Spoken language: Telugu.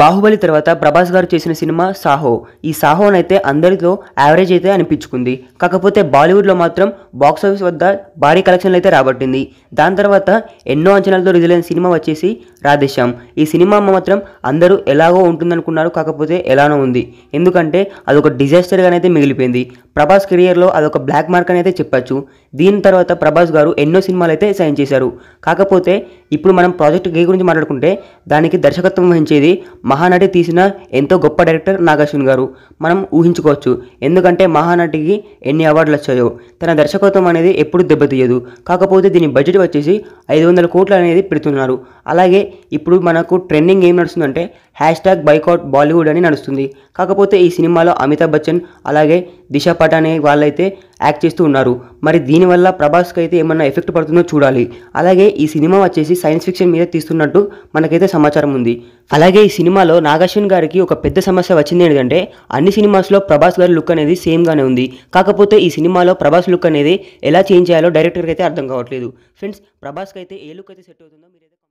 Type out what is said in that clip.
బాహుబలి తర్వాత ప్రభాస్ గారు చేసిన సినిమా సాహో ఈ సాహోనైతే అందరితో యావరేజ్ అయితే అనిపించుకుంది కాకపోతే బాలీవుడ్లో మాత్రం బాక్సాఫీస్ వద్ద భారీ కలెక్షన్లు అయితే రాబట్టింది దాని తర్వాత ఎన్నో అంచనాలతో రిలీజ్ అయిన సినిమా వచ్చేసి రాధేశ్యామ్ ఈ సినిమా మాత్రం అందరూ ఎలాగో ఉంటుందనుకున్నారు కాకపోతే ఎలానో ఉంది ఎందుకంటే అదొక డిజాస్టర్గానైతే మిగిలిపోయింది ప్రభాస్ కెరియర్లో అదొక బ్లాక్ మార్క్ అని అయితే చెప్పచ్చు దీని తర్వాత ప్రభాస్ గారు ఎన్నో సినిమాలు అయితే సైన్ చేశారు కాకపోతే ఇప్పుడు మనం ప్రాజెక్ట్ గే గురించి మాట్లాడుకుంటే దానికి దర్శకత్వం వహించేది మహానటి తీసిన ఎంతో గొప్ప డైరెక్టర్ నాగార్జున గారు మనం ఊహించుకోవచ్చు ఎందుకంటే మహానటికి ఎన్ని అవార్డులు వచ్చాయో తన దర్శకత్వం అనేది ఎప్పుడు దెబ్బతీయదు కాకపోతే దీని బడ్జెట్ వచ్చేసి ఐదు వందల కోట్లు అనేది పెడుతున్నారు అలాగే ఇప్పుడు మనకు ట్రెండింగ్ ఏం నడుస్తుందంటే హ్యాష్ ట్యాగ్ బైకౌట్ బాలీవుడ్ అని నడుస్తుంది కాకపోతే ఈ సినిమాలో అమితాబ్ బచ్చన్ అలాగే దిశ పటానే వాళ్ళైతే యాక్ట్ చేస్తూ ఉన్నారు మరి దీనివల్ల ప్రభాస్కి అయితే ఏమన్నా ఎఫెక్ట్ పడుతుందో చూడాలి అలాగే ఈ సినిమా వచ్చేసి సైన్స్ ఫిక్షన్ మీద తీస్తున్నట్టు మనకైతే సమాచారం ఉంది అలాగే ఈ సినిమాలో నాగార్జున గారికి ఒక పెద్ద సమస్య వచ్చింది ఏంటంటే అన్ని సినిమాస్లో ప్రభాస్ గారి లుక్ అనేది సేమ్గానే ఉంది కాకపోతే ఈ సినిమాలో ప్రభాస్ లుక్ అనేది ఎలా చేంజ్ చేయాలో డైరెక్టర్కి అయితే అర్థం కావట్లేదు ఫ్రెండ్స్ ప్రభాస్కి అయితే ఏ లుక్ అయితే సెట్ అవుతుందో మీరు